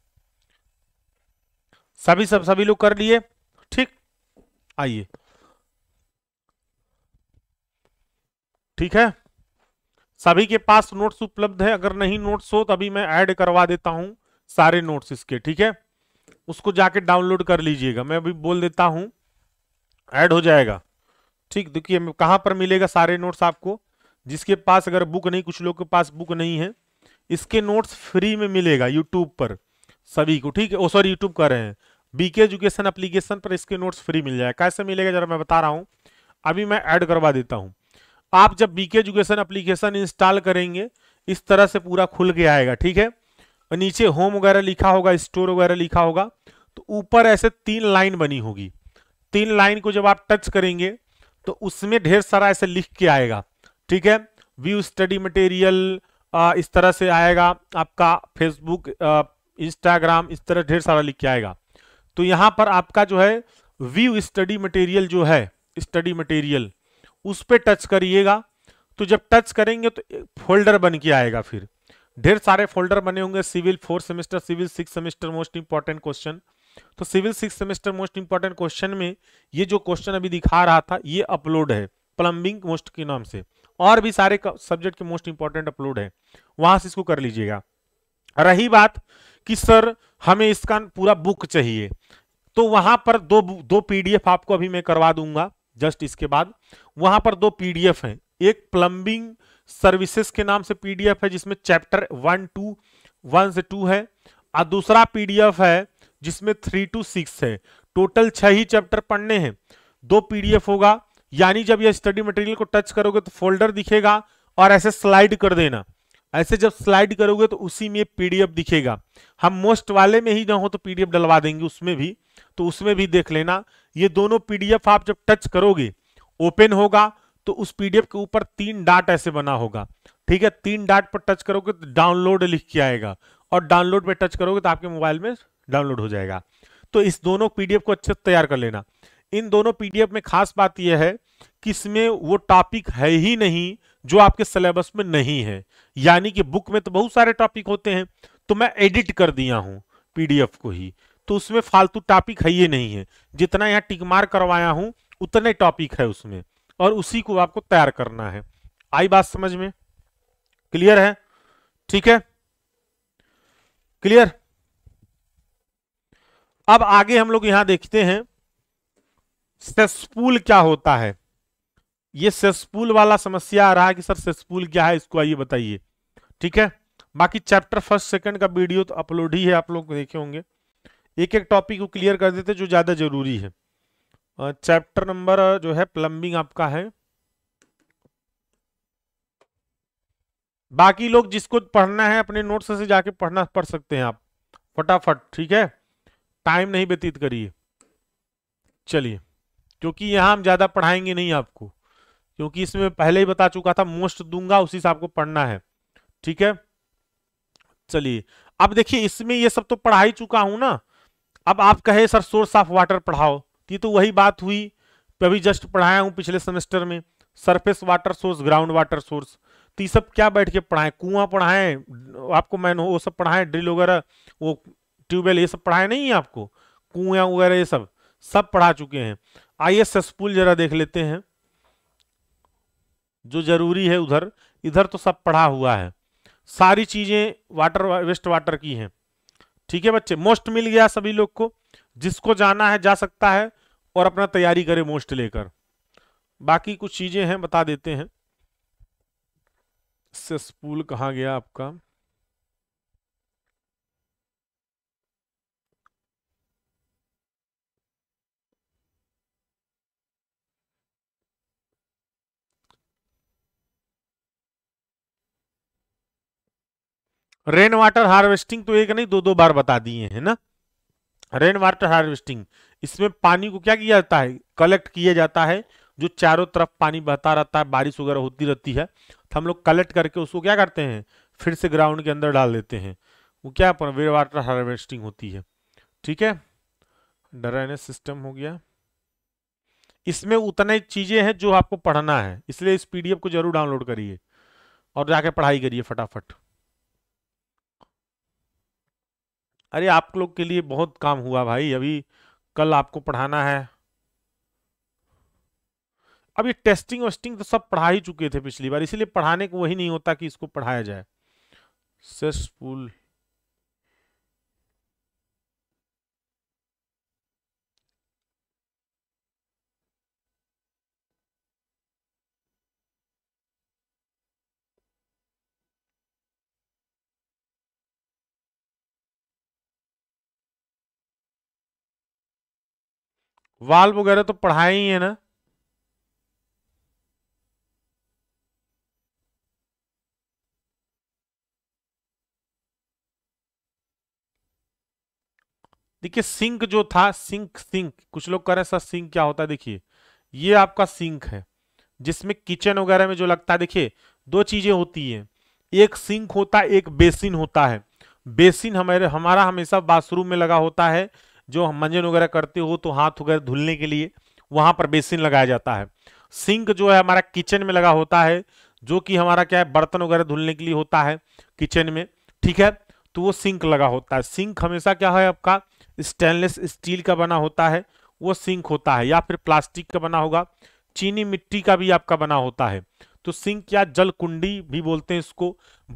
सभी सब सभी लोग कर लिए ठीक आइए ठीक है सभी के पास नोट्स उपलब्ध है अगर नहीं नोट्स हो तो अभी मैं ऐड करवा देता हूँ सारे नोट्स इसके ठीक है उसको जाके डाउनलोड कर लीजिएगा मैं अभी बोल देता हूँ ऐड हो जाएगा ठीक देखिए कहाँ पर मिलेगा सारे नोट्स आपको जिसके पास अगर बुक नहीं कुछ लोग के पास बुक नहीं है इसके नोट्स फ्री में मिलेगा यूट्यूब पर सभी को ठीक है ओ सॉरी यूट्यूब कर रहे हैं बीके एजुकेशन एप्लीकेशन पर इसके नोट्स फ्री मिल जाएगा कैसे मिलेगा जरा मैं बता रहा हूँ अभी मैं ऐड करवा देता हूँ आप जब बीके एजुकेशन अप्लीकेशन इंस्टॉल करेंगे इस तरह से पूरा खुल के आएगा ठीक है और नीचे होम वगैरह लिखा होगा स्टोर वगैरह लिखा होगा तो ऊपर ऐसे तीन लाइन बनी होगी तीन लाइन को जब आप टच करेंगे तो उसमें ढेर सारा ऐसे लिख के आएगा ठीक है व्यू स्टडी मटेरियल इस तरह से आएगा आपका फेसबुक इंस्टाग्राम इस तरह ढेर सारा लिख के आएगा तो यहाँ पर आपका जो है व्यू स्टडी मटेरियल जो है स्टडी मटेरियल उस पर टच करिएगा तो जब टच करेंगे तो फोल्डर बन के आएगा फिर ढेर सारे फोल्डर बने होंगे civil four semester civil six semester most important question तो civil six semester most important question में ये जो क्वेश्चन अभी दिखा रहा था ये अपलोड है प्लम्बिंग मोस्ट के नाम से और भी सारे सब्जेक्ट के मोस्ट इंपॉर्टेंट अपलोड है वहां से इसको कर लीजिएगा रही बात कि सर हमें इसका पूरा बुक चाहिए तो वहां पर दो दो पीडीएफ आपको अभी मैं करवा दूंगा जस्ट इसके बाद वहां पर दो पीडीएफ हैं एक प्लम्बिंग सर्विसेज के नाम से पीडीएफ है जिसमें चैप्टर वन टू वन से टू है और दूसरा पीडीएफ है जिसमें थ्री टू सिक्स है टोटल छह ही चैप्टर पढ़ने हैं दो पीडीएफ होगा यानी जब यह स्टडी मटेरियल को टच करोगे तो फोल्डर दिखेगा और ऐसे स्लाइड कर देना ऐसे जब स्लाइड करोगे तो उसी में पीडीएफ दिखेगा हम मोस्ट वाले में ही ना हो तो पीडीएफ डलवा देंगे उसमें भी तो उसमें भी देख लेना ये दोनों पीडीएफ आप जब टच करोगे ओपन होगा तो उस पीडीएफ के ऊपर तीन डाट ऐसे बना होगा ठीक है तीन डाट पर टच करोगे तो डाउनलोड लिख के आएगा और डाउनलोड पर टच करोगे तो आपके मोबाइल में डाउनलोड हो जाएगा तो इस दोनों पीडीएफ को अच्छे से तैयार कर लेना इन दोनों पीडीएफ में खास बात यह है कि इसमें वो टॉपिक है ही नहीं जो आपके सिलेबस में नहीं है यानी कि बुक में तो बहुत सारे टॉपिक होते हैं तो मैं एडिट कर दिया हूं पीडीएफ को ही तो उसमें फालतू टॉपिक है ये नहीं है जितना यहाँ टिकमार करवाया हूँ उतने टॉपिक है उसमें और उसी को आपको तैयार करना है आई बात समझ में क्लियर है ठीक है क्लियर अब आगे हम लोग यहां देखते हैं सेसपूल क्या होता है ये सेसपूल वाला समस्या आ रहा है कि सर सेसपूल क्या है इसको आइए बताइए ठीक है बाकी चैप्टर फर्स्ट सेकंड का वीडियो तो अपलोड ही है आप लोग देखे होंगे एक एक टॉपिक को क्लियर कर देते जो ज़्यादा जरूरी है चैप्टर नंबर जो है प्लम्बिंग आपका है बाकी लोग जिसको पढ़ना है अपने नोट्स से जाके पढ़ना पढ़ सकते हैं आप फटाफट ठीक है टाइम नहीं व्यतीत करिए चलिए क्योंकि यहां हम ज़्यादा पढ़ाएंगे नहीं आपको क्योंकि इसमें पहले ही बता चुका था मोस्ट दूंगा उसी से आपको पढ़ना है ठीक है चलिए अब देखिए इसमें ये सब तो पढ़ा ही चुका हूं ना अब आप कहे सर सोर्स ऑफ वाटर पढ़ाओ ये तो वही बात हुई अभी जस्ट पढ़ाया हूँ पिछले सेमेस्टर में surface water source ground water source तो ये सब क्या बैठ के पढ़ाएं कुआं पढ़ाएं आपको मैंने वो सब पढ़ाएं ड्रिल वगैरह वो ट्यूबवेल ये सब पढ़ाए नहीं है आपको कुआं वगैरह ये सब सब पढ़ा चुके हैं आइए ससपुल जरा देख लेते हैं जो जरूरी है उधर इधर तो सब पढ़ा हुआ है सारी चीज़ें वाटर वेस्ट वाटर की हैं ठीक है बच्चे मोस्ट मिल गया सभी लोग को जिसको जाना है जा सकता है और अपना तैयारी करे मोस्ट लेकर बाकी कुछ चीजें हैं बता देते हैं स्पूल कहा गया आपका रेन वाटर हार्वेस्टिंग तो एक नहीं दो दो बार बता दिए है ना रेन वाटर हार्वेस्टिंग इसमें पानी को क्या किया जाता है कलेक्ट किया जाता है जो चारों तरफ पानी बहता रहता है बारिश वगैरह होती रहती है तो हम लोग कलेक्ट करके उसको क्या करते हैं फिर से ग्राउंड के अंदर डाल देते हैं वो क्या रेन वाटर हार्वेस्टिंग होती है ठीक है ड्रेनेज सिस्टम हो गया इसमें उतना ही चीज़ें हैं जो आपको पढ़ना है इसलिए इस पीडीएफ को जरूर डाउनलोड करिए और जाके पढ़ाई करिए फटाफट अरे आप लोग के लिए बहुत काम हुआ भाई अभी कल आपको पढ़ाना है अब ये टेस्टिंग वेस्टिंग तो सब पढ़ा ही चुके थे पिछली बार इसीलिए पढ़ाने को वही नहीं होता कि इसको पढ़ाया जाए सेसफुल वाल वगैरह तो पढ़ाए ही है ना देखिए सिंक जो था सिंक सिंक कुछ लोग कह रहे सर सिंक क्या होता है देखिए ये आपका सिंक है जिसमें किचन वगैरह में जो लगता है देखिए दो चीजें होती है एक सिंक होता है एक बेसिन होता है बेसिन हमारे हमारा हमेशा बाथरूम में लगा होता है जो मंजन वगैरह करते हो तो हाथ वगैरह धुलने के लिए वहां पर बेसिन लगाया जाता है सिंक जो है हमारा किचन में लगा होता है जो कि हमारा क्या है बर्तन वगैरह धुलने के लिए होता है किचन में ठीक है तो वो सिंक लगा होता है सिंक हमेशा क्या है आपका स्टेनलेस स्टील का बना होता है वो सिंक होता है या फिर प्लास्टिक का बना होगा चीनी मिट्टी का भी आपका बना होता है तो सिंक या जल कुंडी भी बोलते हैं इसको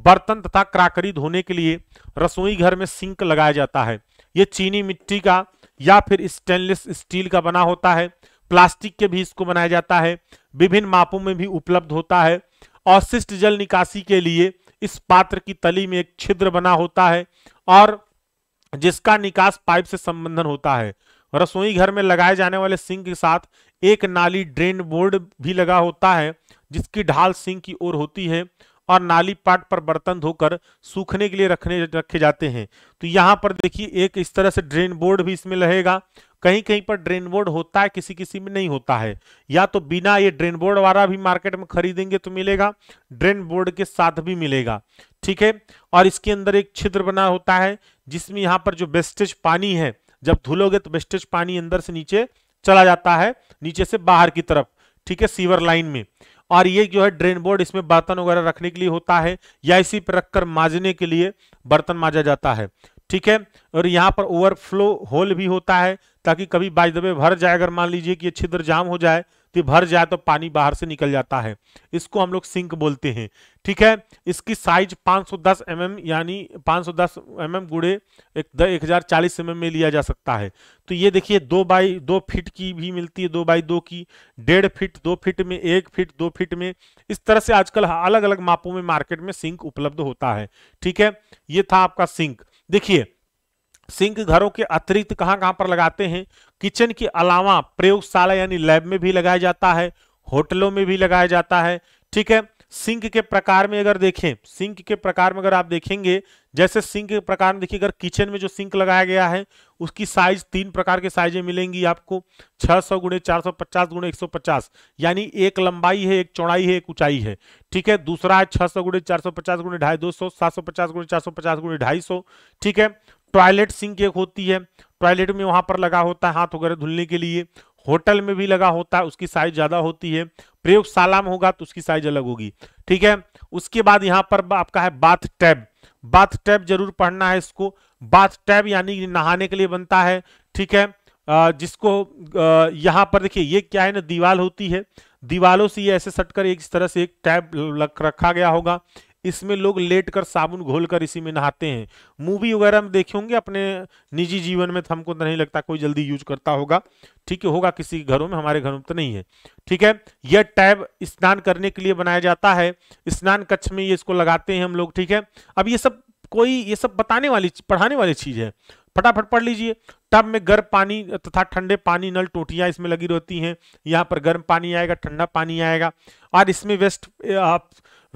बर्तन तथा क्राकरी धोने के लिए रसोई घर में सिंक लगाया जाता है ये चीनी मिट्टी का या फिर स्टेनलेस स्टील का बना होता है प्लास्टिक के भी इसको बनाया जाता है विभिन्न मापों में भी उपलब्ध होता है अवशिष्ट जल निकासी के लिए इस पात्र की तली में एक छिद्र बना होता है और जिसका निकास पाइप से संबंधन होता है रसोई घर में लगाए जाने वाले सिंक के साथ एक नाली ड्रेन बोर्ड भी लगा होता है जिसकी ढाल सिंक की ओर होती है और नाली पाट पर बर्तन धोकर सूखने के लिए रखने रखे जाते हैं तो यहाँ पर देखिए एक इस तरह से ड्रेन बोर्ड भी इसमें रहेगा कहीं कहीं पर ड्रेन बोर्ड होता है किसी किसी में नहीं होता है या तो बिना ये ड्रेन बोर्ड वाला भी मार्केट में खरीदेंगे तो मिलेगा ड्रेन बोर्ड के साथ भी मिलेगा ठीक है और इसके अंदर एक छिद्र बना होता है जिसमें यहाँ पर जो वेस्टेज पानी है जब धुलोगे तो वेस्टेज पानी अंदर से नीचे चला जाता है नीचे से बाहर की तरफ ठीक है सीवर लाइन में और ये जो है ड्रेन बोर्ड इसमें बर्तन वगैरह रखने के लिए होता है या इसी पर रखकर मांजने के लिए बर्तन मांजा जाता है ठीक है और यहाँ पर ओवरफ्लो होल भी होता है ताकि कभी बाजदबे भर जाए अगर मान लीजिए कि ये छिद्र जाम हो जाए तो भर जाए तो पानी बाहर से निकल जाता है इसको हम लोग सिंक बोलते हैं ठीक है इसकी साइज 510 सौ दस mm, यानी 510 सौ दस mm गुड़े एक एक हजार चालीस mm में लिया जा सकता है तो ये देखिए दो बाई दो फिट की भी मिलती है दो बाई दो की डेढ़ फिट दो फिट में एक फिट दो फिट में इस तरह से आजकल अलग अलग मापों में मार्केट में सिंक उपलब्ध होता है ठीक है ये था आपका सिंक देखिए सिंक घरों के अतिरिक्त कहाँ कहाँ पर लगाते हैं किचन के अलावा प्रयोगशाला यानी लैब में भी लगाया जाता है होटलों में भी लगाया जाता है ठीक है सिंक के प्रकार में अगर देखें सिंक के प्रकार में अगर आप देखेंगे जैसे सिंक के प्रकार में देखिए अगर किचन में जो सिंक लगाया गया है उसकी साइज तीन प्रकार के साइजें मिलेंगी आपको 600 सौ गुणे चार सौ पचास गुणे एक यानी एक लंबाई है एक चौड़ाई है एक ऊंचाई है ठीक है दूसरा है छह सौ गुणे चार सौ पचास गुणे ढाई दो सौ सात सौ पचास गुणे चार सौ पचास गुणे ढाई सौ ठीक है टॉयलेट सिंक एक होती है टॉयलेट में वहां पर लगा होता है हाथ वगैरह धुलने के लिए होटल में भी लगा होता है उसकी साइज ज्यादा होती है प्रयोगशाला में होगा तो उसकी साइज अलग होगी ठीक है उसके बाद यहाँ पर आपका है बाथ टैब बाथ टैब जरूर पढ़ना है इसको बाथ टैब यानी नहाने के लिए बनता है ठीक है जिसको यहाँ पर देखिए ये क्या है ना दीवाल होती है दीवालों से ये ऐसे सटकर एक इस तरह से एक टैब रखा गया होगा इसमें लोग लेट कर साबुन घोल कर इसी में नहाते हैं मूवी वगैरह में देखे होंगे अपने निजी जीवन में तो हमको तो नहीं लगता कोई जल्दी यूज करता होगा ठीक है होगा किसी घरों में हमारे घरों में तो नहीं है ठीक है यह टैब स्नान करने के लिए बनाया जाता है स्नान कक्ष में ये इसको लगाते हैं हम लोग ठीक है अब ये सब कोई ये सब बताने वाली पढ़ाने वाली चीज है फटाफट पढ़ लीजिए टब में गर्म पानी तथा ठंडे पानी नल टोटियाँ इसमें लगी रहती हैं यहाँ पर गर्म पानी आएगा ठंडा पानी आएगा और इसमें वेस्ट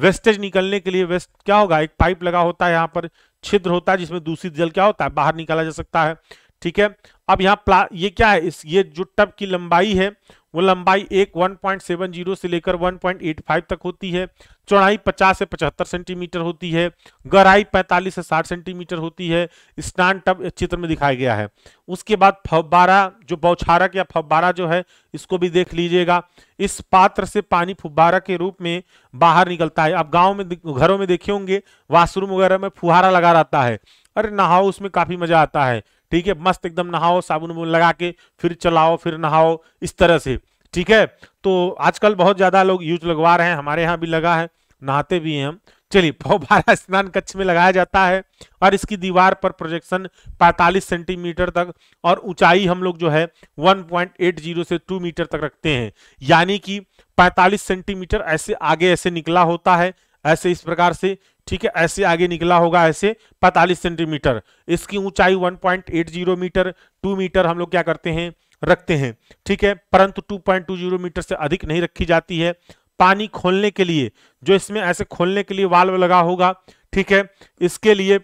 वेस्टेज निकलने के लिए वेस्ट क्या होगा एक पाइप लगा होता है यहाँ पर छिद्र होता है जिसमें दूषित जल क्या होता है बाहर निकाला जा सकता है ठीक है अब यहाँ प्ला ये क्या है इस ये जो टब की लंबाई है वो लंबाई एक 1.70 से लेकर 1.85 तक होती है चौड़ाई 50 से 75 सेंटीमीटर होती है गहराई 45 से 60 सेंटीमीटर होती है स्नान टब चित्र में दिखाया गया है उसके बाद फब्बारा जो बौछारक या फब्बारा जो है इसको भी देख लीजिएगा इस पात्र से पानी फुब्बारा के रूप में बाहर निकलता है आप गाँव में घरों में देखे होंगे वाशरूम वगैरह में फुहारा लगा रहता है अरे नहाओ उसमें काफी मजा आता है ठीक है मस्त एकदम नहाओ साबुन उबुन लगा के फिर चलाओ फिर नहाओ इस तरह से ठीक है तो आजकल बहुत ज़्यादा लोग यूज लगवा रहे हैं हमारे यहाँ भी लगा है नहाते भी हैं हम चलिए फौबारा स्नान कक्ष में लगाया जाता है और इसकी दीवार पर प्रोजेक्शन 45 सेंटीमीटर तक और ऊंचाई हम लोग जो है 1.80 से 2 मीटर तक रखते हैं यानी कि 45 सेंटीमीटर ऐसे आगे ऐसे निकला होता है ऐसे इस प्रकार से ठीक है ऐसे आगे निकला होगा ऐसे 45 सेंटीमीटर इसकी ऊंचाई 1.80 मीटर 2 मीटर हम लोग क्या करते हैं रखते हैं ठीक है परंतु 2.20 मीटर से अधिक नहीं रखी जाती है पानी खोलने के लिए जो इसमें ऐसे खोलने के लिए वाल्व लगा होगा ठीक है इसके लिए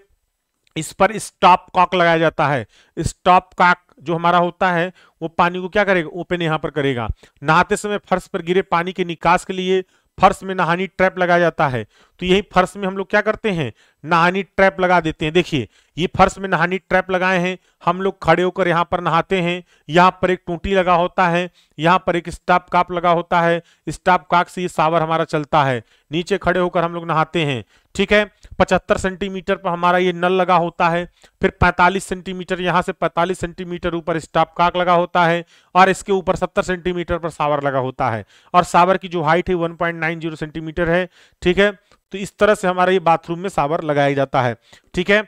इस पर स्टॉप कॉक लगाया जाता है स्टॉप कॉक जो हमारा होता है वो पानी को क्या करेगा ओपन यहाँ पर करेगा नहाते समय फर्श पर गिरे पानी के निकास के लिए फर्श में नहानी ट्रैप लगाया जाता है तो यही फर्श में हम लोग क्या करते हैं नहानी ट्रैप लगा देते हैं देखिए ये फर्श में नहानी ट्रैप लगाए हैं हम लोग खड़े होकर यहाँ पर नहाते हैं यहाँ पर एक टूटी लगा होता है यहाँ पर एक स्टाप काप लगा होता है स्टाप काक से ये सावर हमारा चलता है नीचे खड़े होकर हम लोग नहाते हैं ठीक है पचहत्तर सेंटीमीटर पर हमारा ये नल लगा होता है फिर पैंतालीस सेंटीमीटर यहाँ से पैंतालीस सेंटीमीटर ऊपर स्टाप काक लगा होता है और इसके ऊपर सत्तर सेंटीमीटर पर सावर लगा होता है और सावर की जो हाइट है वन सेंटीमीटर है ठीक है तो इस तरह से हमारा ये बाथरूम में सावर लगाया जाता है ठीक है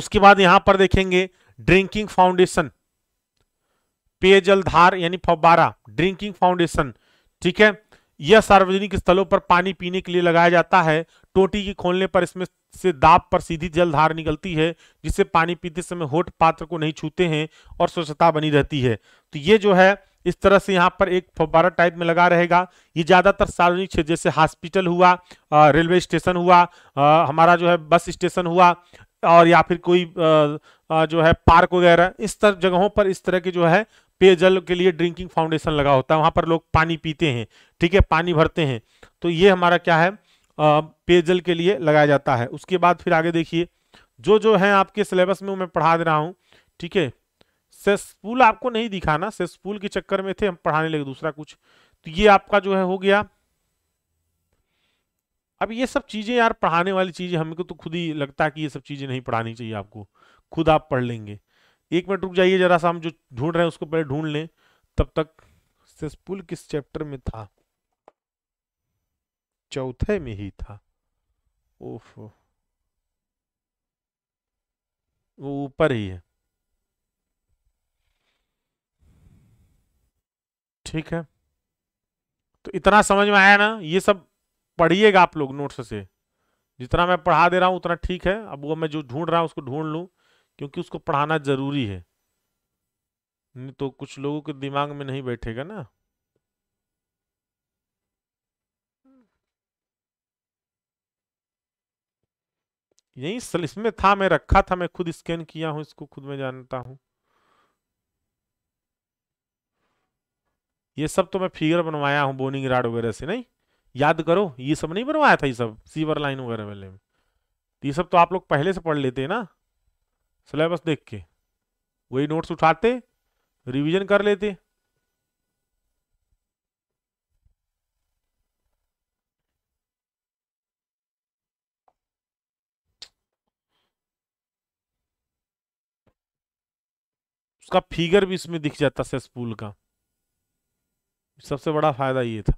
उसके बाद यहां पर देखेंगे ड्रिंकिंग फाउंडेशन पेयजल धार यानी फव्वारा ड्रिंकिंग फाउंडेशन ठीक है यह सार्वजनिक स्थलों पर पानी पीने के लिए लगाया जाता है टोटी की खोलने पर इसमें से दाब पर सीधी जल धार निकलती है जिससे पानी पीते समय होठ पात्र को नहीं छूते हैं और स्वच्छता बनी रहती है तो ये जो है इस तरह से यहाँ पर एक फव्वारा टाइप में लगा रहेगा ये ज़्यादातर सार्वजनिक क्षेत्र जैसे हॉस्पिटल हुआ रेलवे स्टेशन हुआ हमारा जो है बस स्टेशन हुआ और या फिर कोई जो है पार्क वगैरह इस तरह जगहों पर इस तरह के जो है पेयजल के लिए ड्रिंकिंग फाउंडेशन लगा होता है वहाँ पर लोग पानी पीते हैं ठीक है पानी भरते हैं तो ये हमारा क्या है पेयजल के लिए लगाया जाता है उसके बाद फिर आगे देखिए जो जो है आपके सिलेबस में मैं पढ़ा दे रहा हूँ ठीक है सेसपुल आपको नहीं दिखा ना सेसपुल के चक्कर में थे हम पढ़ाने लगे दूसरा कुछ तो ये आपका जो है हो गया अब ये सब चीजें यार पढ़ाने वाली चीजें हमको तो खुद ही लगता है कि ये सब चीजें नहीं पढ़ानी चाहिए आपको खुद आप पढ़ लेंगे एक मिनट रुक जाइए जरा सा हम जो ढूंढ रहे हैं उसको पहले ढूंढ लें तब तक सेसपुल किस चैप्टर में था चौथे में ही था ओफ वो ऊपर ही है ठीक है तो इतना समझ में आया ना ये सब पढ़िएगा आप लोग नोट्स से जितना मैं पढ़ा दे रहा हूँ उतना ठीक है अब वो मैं जो ढूंढ रहा हूँ उसको ढूंढ लूँ क्योंकि उसको पढ़ाना ज़रूरी है नहीं तो कुछ लोगों के दिमाग में नहीं बैठेगा ना यही इसमें था मैं रखा था मैं खुद स्कैन किया हूँ इसको खुद मैं जानता हूँ ये सब तो मैं फिगर बनवाया हूँ बोनिंग राड वगैरह से नहीं याद करो ये सब नहीं बनवाया था ये सब सीवर लाइन वगैरह वाले में तो ये सब तो आप लोग पहले से पढ़ लेते ना सिलेबस देख के वही नोट्स उठाते रिवीजन कर लेते उसका फिगर भी इसमें दिख जाता सेसपूल का सबसे बड़ा फ़ायदा ये था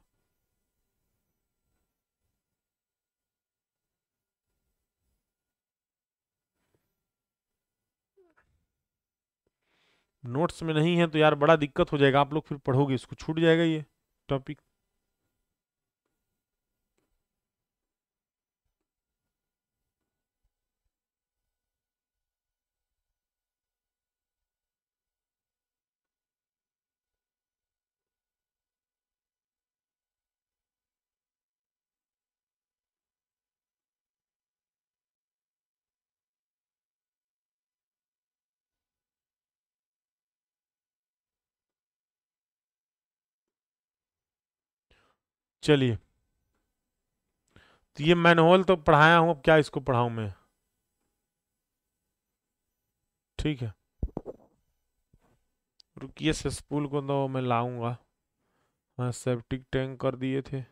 नोट्स में नहीं है तो यार बड़ा दिक्कत हो जाएगा आप लोग फिर पढ़ोगे इसको छूट जाएगा ये टॉपिक चलिए तो ये मैनहोल तो पढ़ाया हूं अब क्या इसको पढ़ाऊं मैं ठीक है रुकिए से स्पूल को तो मैं लाऊंगा हाँ सेप्टिक टैंक कर दिए थे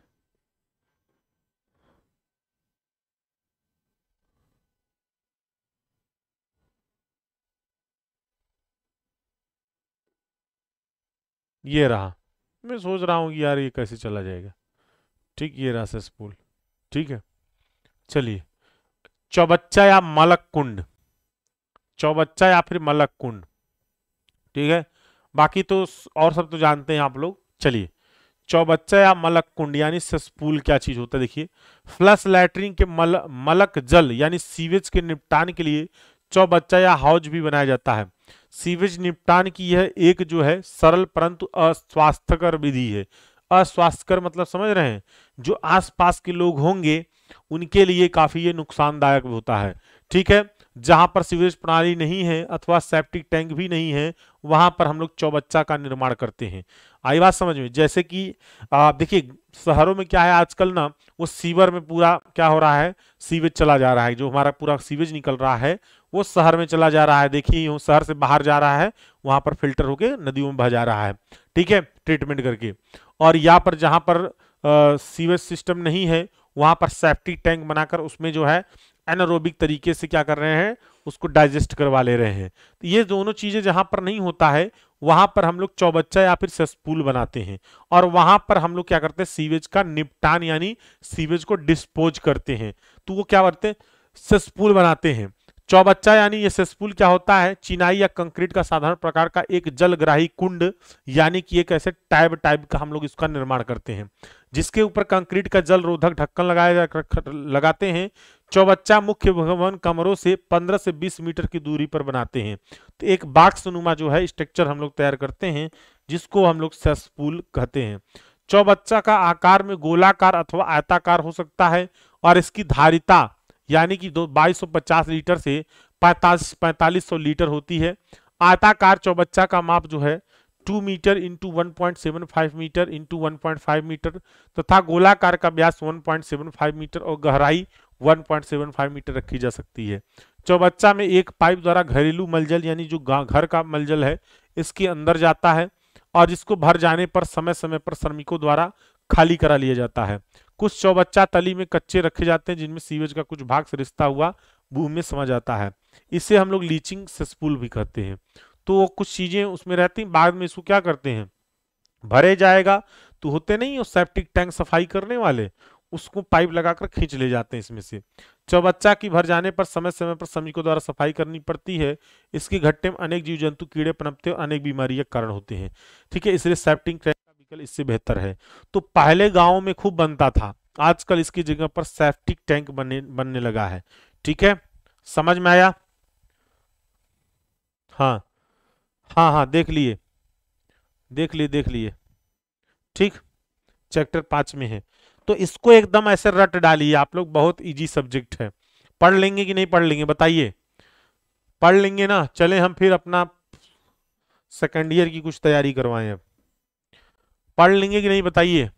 ये रहा मैं सोच रहा हूँ कि यार ये कैसे चला जाएगा ठीक ये रहा सेसपूल ठीक है चलिए चौबच्चा या मलक कुंड चौबच्चा या फिर मलक कुंड ठीक है बाकी तो और सब तो जानते हैं आप लोग चलिए चौबच्चा या मलक कुंड यानी ससपूल क्या चीज होता है देखिए फ्लश लैटरिन के मल मलक जल यानी सीवेज के निपटान के लिए चौबच्चा या हाउज भी बनाया जाता है सीवेज निपटान की यह एक जो है सरल परंतु अस्वास्थ्यकर विधि है अस्वास्थ्यकर मतलब समझ रहे हैं जो आसपास के लोग होंगे उनके लिए काफ़ी ये नुकसानदायक होता है ठीक है जहां पर सीवरेज प्रणाली नहीं है अथवा सेप्टिक टैंक भी नहीं है वहां पर हम लोग चौबच्चा का निर्माण करते हैं आई बात समझ में जैसे कि देखिए शहरों में क्या है आजकल ना वो सीवर में पूरा क्या हो रहा है सीवेज चला जा रहा है जो हमारा पूरा सीवेज निकल रहा है वो शहर में चला जा रहा है देखिए शहर से बाहर जा रहा है वहां पर फिल्टर होके नदियों में बह जा रहा है ठीक है ट्रीटमेंट करके और यहाँ पर जहाँ पर सीवेज सिस्टम नहीं है वहाँ पर सेफ्टी टैंक बनाकर उसमें जो है एनारोबिक तरीके से क्या कर रहे हैं उसको डाइजेस्ट करवा ले रहे हैं तो ये दोनों चीज़ें जहाँ पर नहीं होता है वहाँ पर हम लोग चौबच्चा या फिर सेसपूल बनाते हैं और वहाँ पर हम लोग क्या करते हैं सीवेज का निपटान यानी सीवेज को डिस्पोज करते हैं तो वो क्या करते हैं सेसपूल बनाते हैं चौबच्चा यानी सेसपुल क्या होता है चिनाई या कंक्रीट का साधारण प्रकार का एक जलग्राही कुंड यानी कि एक ऐसे टाइब टाइप का हम लोग इसका निर्माण करते हैं जिसके ऊपर कंक्रीट का जल रोधक ढक्कन लगाया लगाते हैं चौबच्चा मुख्य भवन कमरों से 15 से 20 मीटर की दूरी पर बनाते हैं तो एक बाक्स नुमा जो है स्ट्रक्चर हम लोग तैयार करते हैं जिसको हम लोग सेसपुल कहते हैं चौबच्चा का आकार में गोलाकार अथवा आयताकार हो सकता है और इसकी धारिता यानी कि दो बाईस लीटर से पैंतालीस पैंतालीस सौ लीटर होती है आयताकार चौबच्चा का माप जो है two metre into one point seven five metre into one point five metre तथा तो गोलाकार का व्यास one point seven five metre और गहराई one point seven five metre रखी जा सकती है चौबच्चा में एक पाइप द्वारा घरेलू मलजल यानी जो घर का मलजल है इसके अंदर जाता है और इसको भर जाने पर समय समय पर श्रमिकों द्वारा खाली करा लिया जाता है कुछ चौबच्चा तली में कच्चे रखे जाते हैं जिनमें सीवेज का कुछ भाग रिश्ता हुआ भूमि में समा जाता है इसे हम लोग लीचिंग सेसपुल भी कहते हैं तो कुछ चीजें उसमें रहती हैं बाद में इसको क्या करते हैं भरे जाएगा तो होते नहीं और सेप्टिक टैंक सफाई करने वाले उसको पाइप लगाकर खींच ले जाते हैं इसमें से चौबच्चा की भर जाने पर समय समय पर श्रमिकों द्वारा सफाई करनी पड़ती है इसके घट्टे में अनेक जीव जंतु कीड़े पनपते और अनेक बीमारियां कारण होते हैं ठीक है इसलिए सेप्टिक आजकल इससे बेहतर है तो पहले गाँव में खूब बनता था आजकल इसकी जगह पर सेफ्टिक टैंक बनने बनने लगा है ठीक है समझ में आया हाँ हाँ हाँ देख लिए देख लिए देख लिए ठीक चैप्टर पांच में है तो इसको एकदम ऐसे रट डालिए आप लोग बहुत इजी सब्जेक्ट है पढ़ लेंगे कि नहीं पढ़ लेंगे बताइए पढ़ लेंगे ना चले हम फिर अपना सेकेंड ईयर की कुछ तैयारी करवाएं अब पढ़ लेंगे कि नहीं बताइए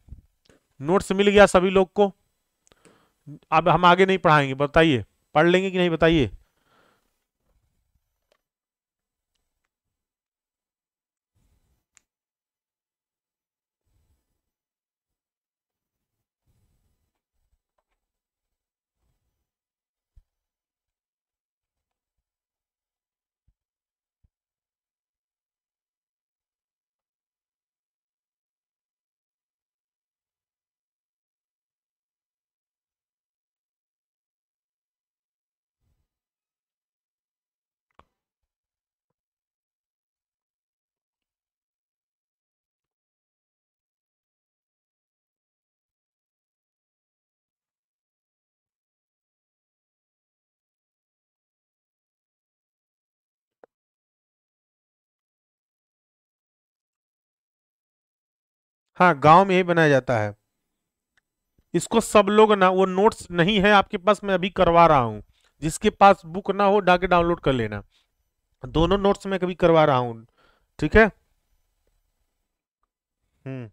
नोट्स मिल गया सभी लोग को अब हम आगे नहीं पढ़ाएंगे बताइए पढ़ लेंगे कि नहीं बताइए हाँ गांव में ही बनाया जाता है इसको सब लोग ना वो नोट्स नहीं है आपके पास मैं अभी करवा रहा हूँ जिसके पास बुक ना हो डाके डाउनलोड कर लेना दोनों नोट्स मैं कभी करवा रहा हूँ ठीक है हम्म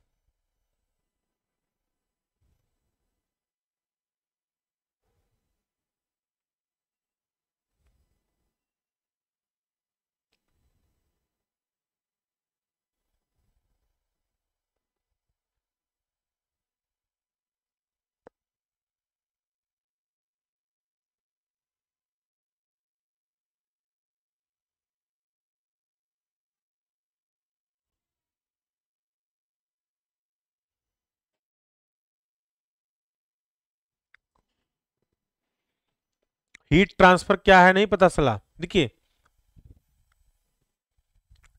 हीट ट्रांसफर क्या है नहीं पता चला देखिए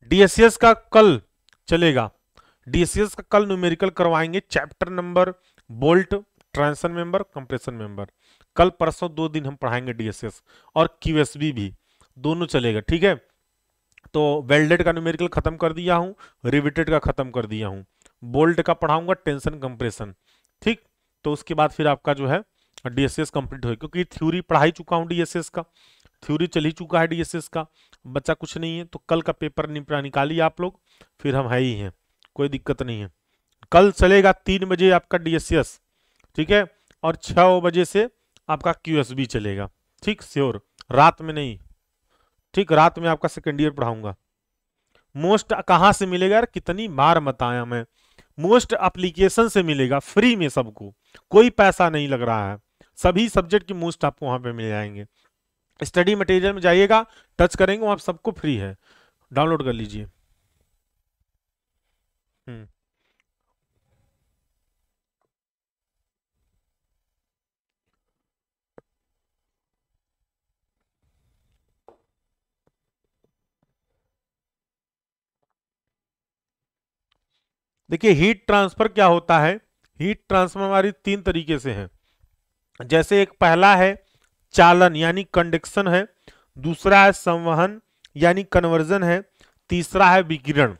डीएसएस का कल चलेगा डीएसएस का कल न्यूमेरिकल करवाएंगे चैप्टर नंबर बोल्ट ट्रांसन मेंबर कंप्रेशन मेंबर कल परसों दो दिन हम पढ़ाएंगे डीएसएस और क्यूएसबी भी दोनों चलेगा ठीक है तो वेल्डेड का न्यूमेरिकल खत्म कर दिया हूं रिविटेड का खत्म कर दिया हूं बोल्ट का पढ़ाऊंगा टेंशन कंप्रेशन ठीक तो उसके बाद फिर आपका जो है डीएसएस कंप्लीट हो क्योंकि थ्योरी पढ़ा ही चुका हूँ डीएसएस का थ्योरी चल ही चुका है डीएसएस का बच्चा कुछ नहीं है तो कल का पेपर निकालिए आप लोग फिर हम है ही हैं कोई दिक्कत नहीं है कल चलेगा तीन बजे आपका डीएसएस ठीक है और छ बजे से आपका क्यूएसबी चलेगा ठीक श्योर रात में नहीं ठीक रात में आपका सेकेंड ईयर पढ़ाऊंगा मोस्ट कहाँ से मिलेगा यार कितनी बार बताया मैं मोस्ट अप्लीकेशन से मिलेगा फ्री में सबको कोई पैसा नहीं लग रहा है सभी सब्जेक्ट की मोस्ट आपको वहाँ पे मिल जाएंगे स्टडी मटेरियल में जाइएगा टच करेंगे वहाँ सबको फ्री है डाउनलोड कर लीजिए हम्म। देखिए हीट ट्रांसफर क्या होता है हीट ट्रांसफर हमारी तीन तरीके से है जैसे एक पहला है चालन यानी कंडक्शन है दूसरा है संवहन यानी कन्वर्जन है तीसरा है विकिरण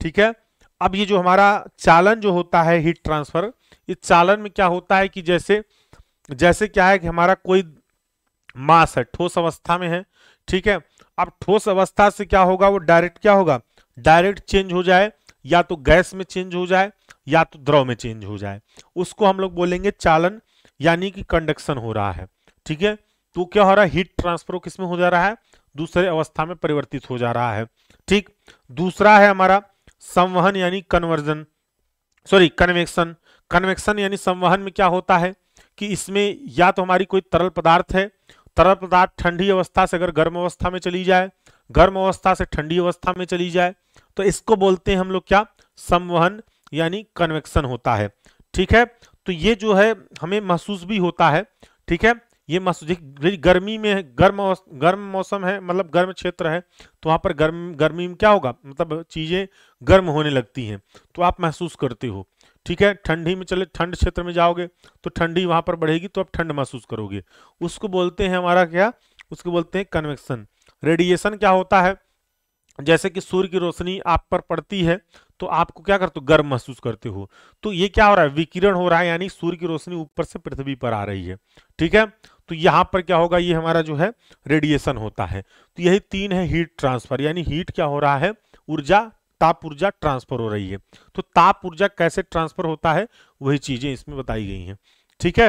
ठीक है अब ये जो हमारा चालन जो होता है हीट ट्रांसफर ये चालन में क्या होता है कि जैसे जैसे क्या है कि हमारा कोई मास है ठोस अवस्था में है ठीक है अब ठोस अवस्था से क्या होगा वो डायरेक्ट क्या होगा डायरेक्ट चेंज हो जाए या तो गैस में चेंज हो जाए या तो द्रव में चेंज हो जाए उसको हम लोग बोलेंगे चालन यानी कि कंडक्शन हो रहा है ठीक है तो क्या हो रहा है हीट ट्रांसफर किसमें हो जा रहा है दूसरे अवस्था में परिवर्तित हो जा रहा है ठीक दूसरा है हमारा संवहन यानी कन्वर्जन सॉरी कन्वेक्शन कन्वेक्शन यानी संवहन में क्या होता है कि इसमें या तो हमारी कोई तरल पदार्थ है तरल पदार्थ ठंडी अवस्था से अगर गर्म अवस्था में चली जाए गर्म अवस्था से ठंडी अवस्था में चली जाए तो इसको बोलते हैं हम लोग क्या संवहन यानी कन्वेक्शन होता है ठीक है तो ये जो है हमें महसूस भी होता है ठीक है ये महसूस गर्मी में गर्म गर्म मौसम है मतलब गर्म क्षेत्र है तो वहाँ पर गर्म गर्मी में क्या होगा मतलब चीज़ें गर्म होने लगती हैं तो आप महसूस करते हो ठीक है ठंडी में चले ठंड क्षेत्र में जाओगे तो ठंडी वहाँ पर बढ़ेगी तो आप ठंड महसूस करोगे उसको बोलते हैं हमारा क्या उसको बोलते हैं कन्वेक्शन रेडिएशन क्या होता है जैसे कि सूर्य की रोशनी आप पर पड़ती है तो आपको क्या करते हो गर्म महसूस करते हो तो ये क्या हो रहा है विकिरण हो रहा है यानी सूर्य की रोशनी ऊपर से पृथ्वी पर आ रही है ठीक है तो यहाँ पर क्या होगा ये हमारा जो है रेडिएशन होता है तो यही तीन है हीट ट्रांसफर यानी हीट क्या हो रहा है ऊर्जा ताप ऊर्जा ट्रांसफर हो रही है तो ताप ऊर्जा कैसे ट्रांसफर होता है वही चीजें इसमें बताई गई हैं ठीक है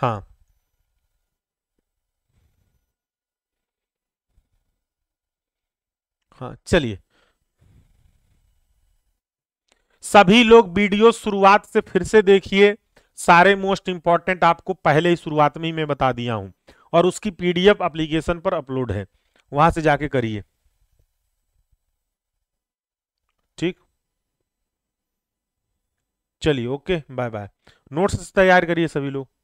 हाँ हाँ चलिए सभी लोग वीडियो शुरुआत से फिर से देखिए सारे मोस्ट इंपॉर्टेंट आपको पहले ही शुरुआत में ही मैं बता दिया हूं और उसकी पीडीएफ एप्लीकेशन पर अपलोड है वहां से जाके करिए ठीक चलिए ओके बाय बाय नोट्स तैयार करिए सभी लोग